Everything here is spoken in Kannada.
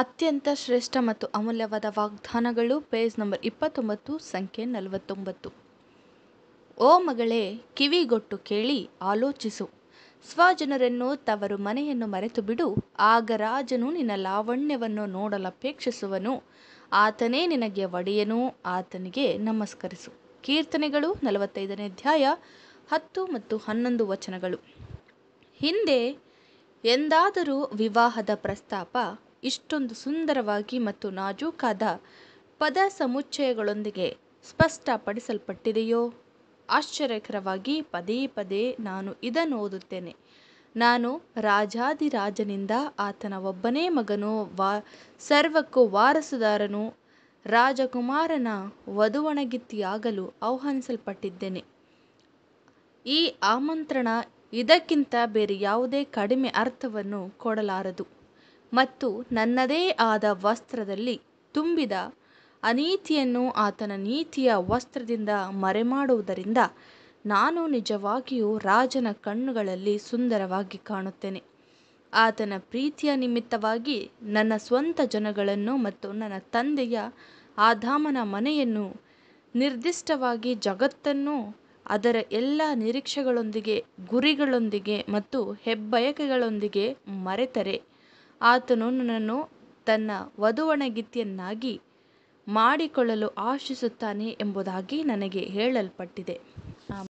ಅತ್ಯಂತ ಶ್ರೇಷ್ಠ ಮತ್ತು ಅಮೂಲ್ಯವಾದ ವಾಗ್ದಾನಗಳು ಪೇಜ್ ನಂಬರ್ ಇಪ್ಪತ್ತೊಂಬತ್ತು ಸಂಖ್ಯೆ ನಲವತ್ತೊಂಬತ್ತು ಓ ಮಗಳೇ ಕಿವಿಗೊಟ್ಟು ಕೇಳಿ ಆಲೋಚಿಸು ಸ್ವಜನರನ್ನು ತವರು ಮನೆಯನ್ನು ಮರೆತು ಬಿಡು ಆಗ ರಾಜನು ನಿನ್ನ ಲಾವಣ್ಯವನ್ನು ನೋಡಲಪೇಕ್ಷಿಸುವನು ಆತನೇ ನಿನಗೆ ಒಡೆಯನು ಆತನಿಗೆ ನಮಸ್ಕರಿಸು ಕೀರ್ತನೆಗಳು ನಲವತ್ತೈದನೇ ಅಧ್ಯಾಯ ಹತ್ತು ಮತ್ತು ಹನ್ನೊಂದು ವಚನಗಳು ಹಿಂದೆ ಎಂದಾದರೂ ವಿವಾಹದ ಪ್ರಸ್ತಾಪ ಇಷ್ಟೊಂದು ಸುಂದರವಾಗಿ ಮತ್ತು ನಾಜೂಕಾದ ಪದ ಸಮುಚ್ಚಯಗಳೊಂದಿಗೆ ಸ್ಪಷ್ಟಪಡಿಸಲ್ಪಟ್ಟಿದೆಯೋ ಆಶ್ಚರ್ಯಕರವಾಗಿ ಪದೇ ಪದೇ ನಾನು ಇದನ್ನು ಓದುತ್ತೇನೆ ನಾನು ರಾಜಾದಿರಾಜನಿಂದ ಆತನ ಒಬ್ಬನೇ ಮಗನು ವಾ ಸರ್ವಕ್ಕೂ ವಾರಸುದಾರನು ರಾಜಕುಮಾರನ ವಧುವಣಗಿತ್ತಿಯಾಗಲು ಆಹ್ವಾನಿಸಲ್ಪಟ್ಟಿದ್ದೇನೆ ಈ ಆಮಂತ್ರಣ ಇದಕ್ಕಿಂತ ಬೇರೆ ಯಾವುದೇ ಕಡಿಮೆ ಅರ್ಥವನ್ನು ಕೊಡಲಾರದು ಮತ್ತು ನನ್ನದೇ ಆದ ವಸ್ತ್ರದಲ್ಲಿ ತುಂಬಿದ ಅನೀತಿಯನ್ನು ಆತನ ನೀತಿಯ ವಸ್ತ್ರದಿಂದ ಮರೆಮಾಡುವುದರಿಂದ ನಾನು ನಿಜವಾಗಿಯೂ ರಾಜನ ಕಣ್ಣುಗಳಲ್ಲಿ ಸುಂದರವಾಗಿ ಕಾಣುತ್ತೇನೆ ಆತನ ಪ್ರೀತಿಯ ನಿಮಿತ್ತವಾಗಿ ನನ್ನ ಸ್ವಂತ ಜನಗಳನ್ನು ಮತ್ತು ನನ್ನ ತಂದೆಯ ಧಾಮನ ಮನೆಯನ್ನು ನಿರ್ದಿಷ್ಟವಾಗಿ ಜಗತ್ತನ್ನು ಅದರ ಎಲ್ಲ ನಿರೀಕ್ಷೆಗಳೊಂದಿಗೆ ಗುರಿಗಳೊಂದಿಗೆ ಮತ್ತು ಹೆಬ್ಬಯಕೆಗಳೊಂದಿಗೆ ಮರೆತರೆ ಆತನು ನನ್ನನ್ನು ತನ್ನ ವಧುವಣಗಿತ್ತಿಯನ್ನಾಗಿ ಮಾಡಿಕೊಳ್ಳಲು ಆಶಿಸುತ್ತಾನೆ ಎಂಬುದಾಗಿ ನನಗೆ ಹೇಳಲ್ಪಟ್ಟಿದೆ